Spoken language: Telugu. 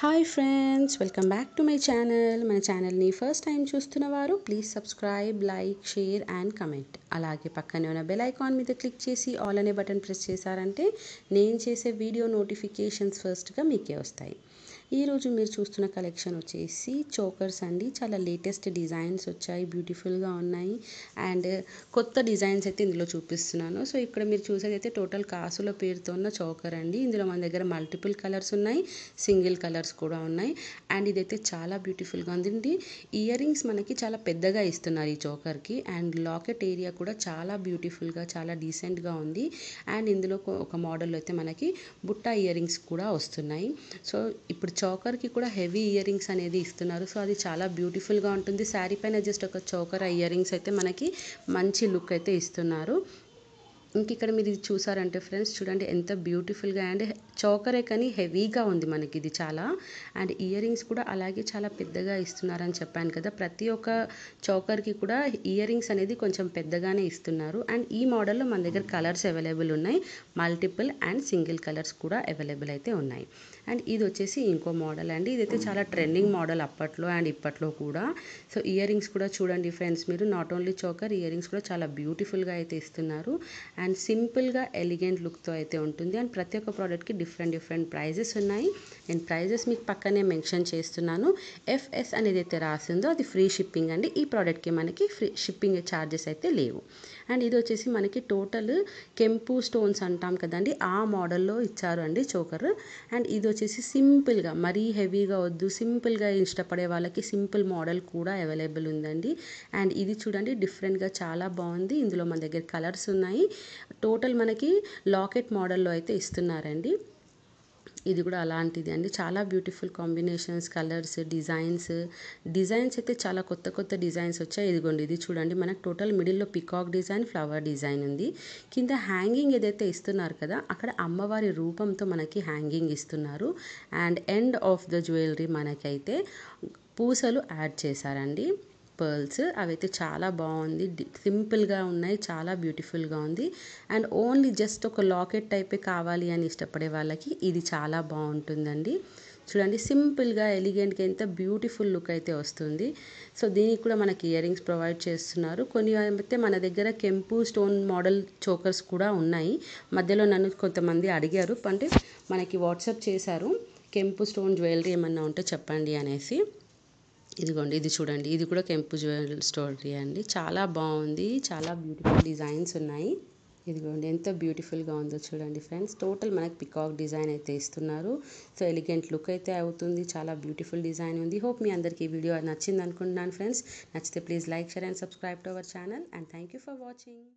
hi friends welcome back to my channel మన ఛానల్ని ఫస్ట్ టైం చూస్తున్న వారు please subscribe like share and comment అలాగే పక్కనే ఉన్న బెల్ ఐకాన్ మీద క్లిక్ చేసి ఆల్ అనే బటన్ ప్రెస్ చేశారంటే నేను చేసే వీడియో నోటిఫికేషన్స్ ఫస్ట్గా మీకే వస్తాయి ఈరోజు మీరు చూస్తున్న కలెక్షన్ వచ్చేసి చోకర్స్ అండి చాలా లేటెస్ట్ డిజైన్స్ వచ్చాయి బ్యూటిఫుల్గా ఉన్నాయి అండ్ కొత్త డిజైన్స్ అయితే ఇందులో చూపిస్తున్నాను సో ఇక్కడ మీరు చూసేది అయితే టోటల్ కాసుల పేరుతో ఉన్న చోకర్ అండి ఇందులో మన దగ్గర మల్టిపుల్ కలర్స్ ఉన్నాయి సింగిల్ కలర్స్ కూడా ఉన్నాయి అండ్ ఇదైతే చాలా బ్యూటిఫుల్గా ఉందండి ఇయర్ రింగ్స్ మనకి చాలా పెద్దగా ఇస్తున్నారు ఈ చోకర్కి అండ్ లాకెట్ ఏరియా కూడా చాలా బ్యూటిఫుల్గా చాలా డీసెంట్గా ఉంది అండ్ ఇందులో ఒక మోడల్ అయితే మనకి బుట్ట ఇయర్ రింగ్స్ కూడా వస్తున్నాయి సో ఇప్పుడు చోకర్కి కూడా హెవీ ఇయర్ రింగ్స్ అనేది ఇస్తున్నారు సో అది చాలా బ్యూటిఫుల్గా ఉంటుంది శారీ పైన జస్ట్ ఒక చోకర్ ఆ ఇయర్ రింగ్స్ అయితే మనకి మంచి లుక్ అయితే ఇస్తున్నారు ఇంక ఇక్కడ మీరు ఇది చూసారంటే ఫ్రెండ్స్ చూడండి ఎంత బ్యూటిఫుల్గా అండ్ చోకరే కానీ హెవీగా ఉంది మనకి ఇది చాలా అండ్ ఇయర్ రింగ్స్ కూడా అలాగే చాలా పెద్దగా ఇస్తున్నారని చెప్పాను కదా ప్రతి ఒక్క చోకర్కి కూడా ఇయర్ రింగ్స్ అనేది కొంచెం పెద్దగానే ఇస్తున్నారు అండ్ ఈ మోడల్లో మన దగ్గర కలర్స్ అవైలబుల్ ఉన్నాయి మల్టిపుల్ అండ్ సింగిల్ కలర్స్ కూడా అవైలబుల్ అయితే ఉన్నాయి అండ్ ఇది వచ్చేసి ఇంకో మోడల్ అండి ఇదైతే చాలా ట్రెండింగ్ మోడల్ అప్పట్లో అండ్ ఇప్పట్లో కూడా సో ఇయర్ రింగ్స్ కూడా చూడండి ఫ్రెండ్స్ మీరు not only choker earrings కూడా చాలా బ్యూటిఫుల్గా అయితే ఇస్తున్నారు అండ్ సింపుల్గా ఎలిగెంట్ లుక్తో అయితే ఉంటుంది అండ్ ప్రతి ఒక్క ప్రోడక్ట్కి డిఫరెంట్ డిఫరెంట్ ప్రైజెస్ ఉన్నాయి నేను ప్రైజెస్ మీకు పక్కనే మెన్షన్ చేస్తున్నాను ఎఫ్ఎస్ అనేది అయితే రాసిందో అది ఫ్రీ షిప్పింగ్ అండి ఈ ప్రోడక్ట్కి మనకి ఫ్రీ షిప్పింగ్ ఛార్జెస్ అయితే లేవు అండ్ ఇది వచ్చేసి మనకి టోటల్ కెంపు స్టోన్స్ అంటాం కదండి ఆ మోడల్లో ఇచ్చారు అండి చోకర్ అండ్ ఇది వచ్చేసి సింపుల్గా మరీ హెవీగా వద్దు సింపుల్గా ఇష్టపడే వాళ్ళకి సింపుల్ మోడల్ కూడా అవైలబుల్ ఉందండి అండ్ ఇది చూడండి డిఫరెంట్గా చాలా బాగుంది ఇందులో మన దగ్గర కలర్స్ ఉన్నాయి టోటల్ మనకి లాకెట్ మోడల్లో అయితే ఇస్తున్నారండి ఇది కూడా అలాంటిది అండి చాలా beautiful combinations colours designs designs అయితే చాలా కొత్త కొత్త డిజైన్స్ వచ్చాయి ఇదిగోండి ఇది చూడండి మనకు టోటల్ మిడిల్లో పికాక్ డిజైన్ ఫ్లవర్ డిజైన్ ఉంది కింద హ్యాంగింగ్ ఏదైతే ఇస్తున్నారు కదా అక్కడ అమ్మవారి రూపంతో మనకి హ్యాంగింగ్ ఇస్తున్నారు and end of the jewellery మనకైతే పూసలు యాడ్ చేశారండి పర్ల్స్ అవైతే చాలా బాగుంది సింపుల్గా ఉన్నాయి చాలా బ్యూటిఫుల్గా ఉంది అండ్ ఓన్లీ జస్ట్ ఒక లాకెట్ టైపే కావాలి అని ఇష్టపడే వాళ్ళకి ఇది చాలా బాగుంటుందండి చూడండి సింపుల్గా ఎలిగెంట్కి ఎంత బ్యూటిఫుల్ లుక్ అయితే వస్తుంది సో దీనికి కూడా మనకి ఇయర్ రింగ్స్ ప్రొవైడ్ చేస్తున్నారు కొన్ని అయితే మన దగ్గర కెంపు స్టోన్ మోడల్ చోకర్స్ కూడా ఉన్నాయి మధ్యలో నన్ను కొంతమంది అడిగారు అంటే మనకి వాట్సాప్ చేశారు కెంపు స్టోన్ జ్యువెలరీ ఏమన్నా ఉంటే చెప్పండి అనేసి ఇదిగోండి ఇది చూడండి ఇది కూడా కెంపు జ్యువెల్ స్టోరీ అండి చాలా బాగుంది చాలా బ్యూటిఫుల్ డిజైన్స్ ఉన్నాయి ఇదిగోండి ఎంత బ్యూటిఫుల్గా ఉందో చూడండి ఫ్రెండ్స్ టోటల్ మనకి పికాక్ డిజైన్ అయితే ఇస్తున్నారు సో ఎలిగెంట్ లుక్ అయితే అవుతుంది చాలా బ్యూటిఫుల్ డిజైన్ ఉంది హోప్ మీ అందరికీ వీడియో నచ్చింది అనుకుంటున్నాను ఫ్రెండ్స్ నచ్చితే please like share and subscribe to our channel and thank for watching